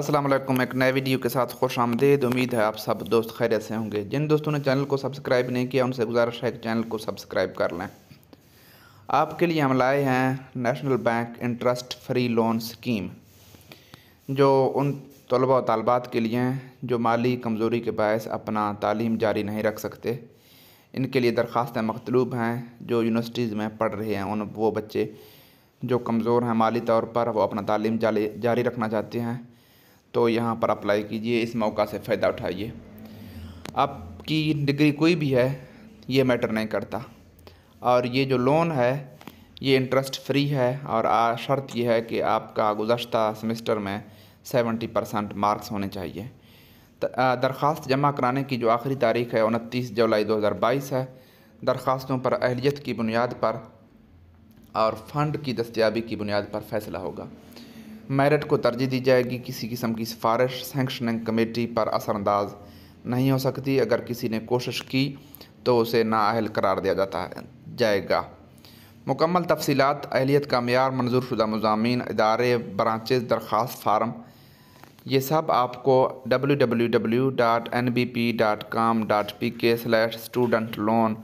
अस्सलाम वालेकुम एक नए वीडियो के साथ खुश आमदेद उम्मीद है आप सब दोस्त खैरियत से होंगे जिन दोस्तों ने चैनल को सब्सक्राइब नहीं किया उनसे गुजारिश है कि चैनल को सब्सक्राइब कर लें आपके लिए हम लाए हैं National Bank interest free loan scheme जो उन तलबा और तलबात के लिए हैं जो माली कमज़ोरी के बायस अपना तालीम जारी नहीं रख सकते इनके लिए दरख्वास्तें मखलूब हैं जो यूनिवर्सिटीज़ में पढ़ रहे हैं उन वो बच्चे जो कमज़ोर हैं माली तौर पर वो अपना तालीम जारी रखना चाहते हैं तो यहाँ पर अप्लाई कीजिए इस मौका से फ़ायदा उठाइए आपकी डिग्री कोई भी है ये मैटर नहीं करता और ये जो लोन है ये इंटरेस्ट फ्री है और शर्त यह है कि आपका गुजशत सेमेस्टर में सेवेंटी परसेंट मार्क्स होने चाहिए दरख्वास्त जमा कराने की जो आखिरी तारीख है उनतीस जुलाई 2022 है दरख्वास्तों पर अहलियत की बुनियाद पर और फ़ंड की दस्तियाबी की बुनियाद पर फ़ैसला होगा मेरिट को तरजीह दी जाएगी किसी किस्म की सिफारिश सेंक्शनिंग कमेटी पर असरअंदाज नहीं हो सकती अगर किसी ने कोशिश की तो उसे नाअहल करार दिया जाता जाएगा मुकम्मल तफसीत अहलियत का मैार मंजूर शुदा मजामी इदारे ब्रांचेज दरख्वास्त फार्म ये सब आपको W W W dot N B P dot com dot P K slash student loan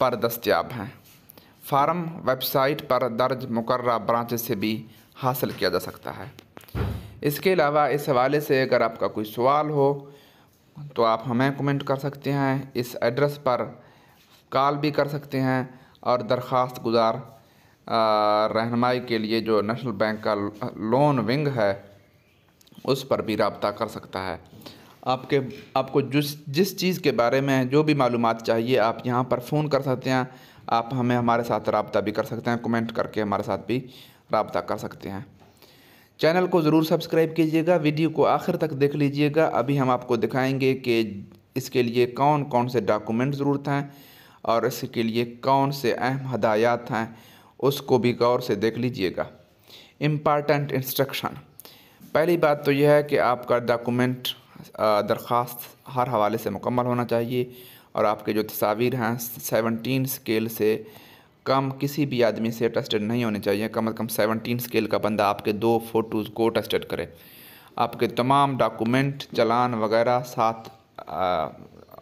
पर दस्तियाब हैं फार्म वेबसाइट पर दर्ज मुकर्रा ब्रांचेज से भी हासिल किया जा सकता है इसके अलावा इस हवाले से अगर आपका कोई सवाल हो तो आप हमें कमेंट कर सकते हैं इस एड्रेस पर कॉल भी कर सकते हैं और दरख्वास्त गुजार रहनमाई के लिए जो नेशनल बैंक का लोन विंग है उस पर भी रबता कर सकता है आपके आपको जिस जिस चीज़ के बारे में जो भी मालूम चाहिए आप यहाँ पर फ़ोन कर सकते हैं आप हमें हमारे साथ रबता भी कर सकते हैं कमेंट करके हमारे साथ भी रबता कर सकते हैं चैनल को ज़रूर सब्सक्राइब कीजिएगा वीडियो को आखिर तक देख लीजिएगा अभी हम आपको दिखाएंगे कि इसके लिए कौन कौन से डॉक्यूमेंट ज़रूरत हैं और इसके लिए कौन से अहम हदायत हैं उसको भी गौर से देख लीजिएगा इम्पॉर्टेंट इंस्ट्रक्शन पहली बात तो यह है कि आपका डॉक्यूमेंट दरख्वास्त हर हवाले से मुकम्मल होना चाहिए और आपके जो तस्वीर हैं सेवनटीन स्केल से कम किसी भी आदमी से टस्टेड नहीं होने चाहिए कम से कम सेवनटीन स्केल का बंदा आपके दो फ़ोटोज़ को टस्टेड करे आपके तमाम डॉक्यूमेंट चलान वगैरह साथ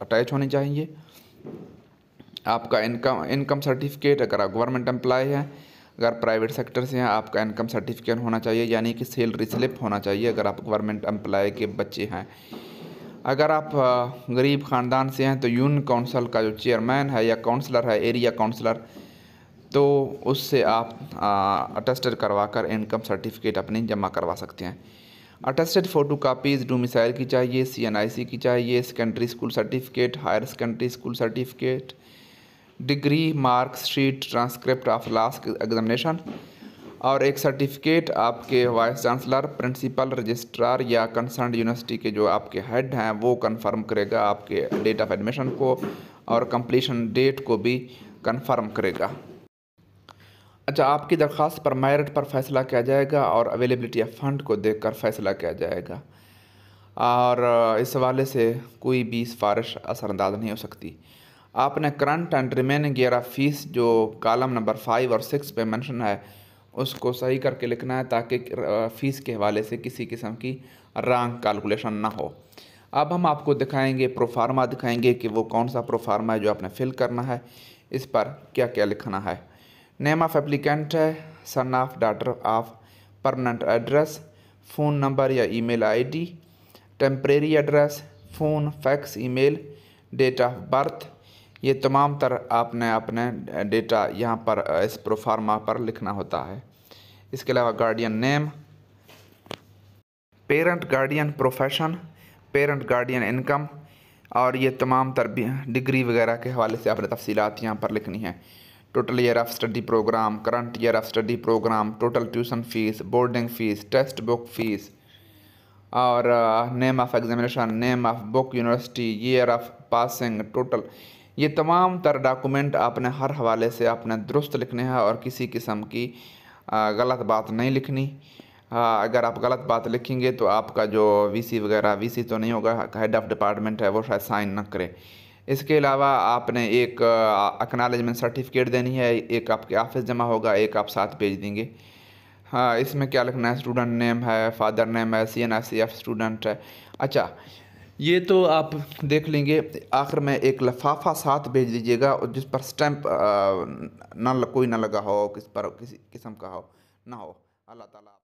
अटैच होने चाहिए आपका इनकम इनकम सर्टिफिकेट अगर आप गवर्नमेंट एम्प्लॉय हैं अगर प्राइवेट सेक्टर से हैं आपका इनकम सर्टिफिकेट होना चाहिए यानी कि सैलरी स्लिप होना चाहिए अगर आप गवर्नमेंट एम्प्लॉय के बच्चे हैं अगर आप गरीब ख़ानदान से हैं तो यून काउंसिल का जो चेयरमैन है या काउंसलर है एरिया काउंसलर तो उससे आप अटेस्टेड करवा कर इनकम सर्टिफिकेट अपनी जमा करवा सकते हैं अटेस्टेड फ़ोटो कापीज़ डोमिसाइल की चाहिए सी की चाहिए secondary school certificate higher secondary school certificate degree mark sheet transcript of last examination और एक सर्टिफिकेट आपके वाइस चांसलर प्रिंसिपल रजिस्ट्रार या कंसर्न यूनिवर्सिटी के जो आपके हेड हैं वो कन्फर्म करेगा आपके डेट ऑफ एडमिशन को और कंप्लीशन डेट को भी कन्फर्म करेगा अच्छा आपकी दरख्वास्त पर मेरिट पर फैसला किया जाएगा और अवेलेबिलिटी ऑफ फंड को देखकर फैसला किया जाएगा और इस हवाले से कोई भी सिफारिश असरअंदाज नहीं हो सकती आपने current and remaining year of fees जो कॉलम नंबर फाइव और सिक्स पे मेंशन है उसको सही करके लिखना है ताकि फ़ीस के हवाले से किसी किस्म की रॉन्ग कैलकुलेशन ना हो अब हम आपको दिखाएंगे प्रोफार्मा दिखाएंगे कि वो कौन सा प्रोफार्मा है जो आपने फिल करना है इस पर क्या क्या लिखना है नेम ऑफ एप्लीकेंट है son of daughter of permanent address phone number या email ID temporary address phone fax email date of birth ये तमाम तर आपने अपने डेटा यहाँ पर इस प्रोफार्मा पर लिखना होता है इसके अलावा guardian name parent guardian profession parent guardian income और ये तमाम तर डिग्री वगैरह के हवाले से आपने तफसीत यहाँ पर लिखनी है total year of study program current year of study program total tuition fees boarding fees text book fees और name of examination name of book university year of passing total ये तमाम तर डॉक्यूमेंट आपने हर हवाले से आपने दुरुस्त लिखने हैं और किसी किस्म की गलत बात नहीं लिखनी अगर आप गलत बात लिखेंगे तो आपका जो वीसी वगैरह वीसी तो नहीं होगा हेड ऑफ़ डिपार्टमेंट है वो शायद साइन ना करे इसके अलावा आपने एक अकनॉलेजमेंट सर्टिफिकेट देनी है एक आपके ऑफिस जमा होगा एक आप साथ भेज देंगे हाँ इसमें क्या लिखना है स्टूडेंट नेम है फादर नेम है C N I C F student है अच्छा ये तो आप देख लेंगे आखिर में एक लफाफा साथ भेज दीजिएगा और जिस पर स्टैंप ना कोई ना लगा हो किस पर किसी किस्म का हो ना हो अल्लाह ताला